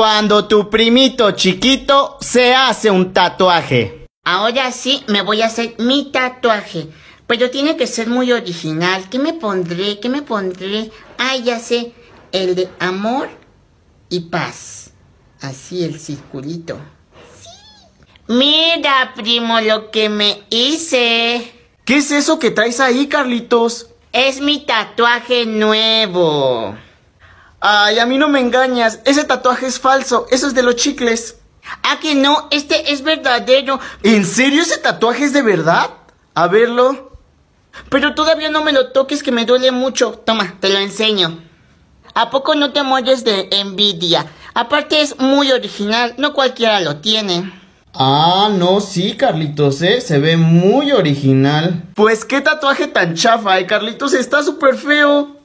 Cuando tu primito chiquito se hace un tatuaje. Ahora sí me voy a hacer mi tatuaje. Pero tiene que ser muy original. ¿Qué me pondré? ¿Qué me pondré? Ah, ya sé. El de amor y paz. Así el circulito. Sí. Mira, primo, lo que me hice. ¿Qué es eso que traes ahí, Carlitos? Es mi tatuaje nuevo. Ay, a mí no me engañas. Ese tatuaje es falso. Eso es de los chicles. Ah, que no, este es verdadero. ¿En serio ese tatuaje es de verdad? A verlo. Pero todavía no me lo toques que me duele mucho. Toma, te lo enseño. ¿A poco no te mueres de envidia? Aparte es muy original, no cualquiera lo tiene. Ah, no, sí, Carlitos, ¿eh? Se ve muy original. Pues qué tatuaje tan chafa, ¿eh, Carlitos? Está súper feo.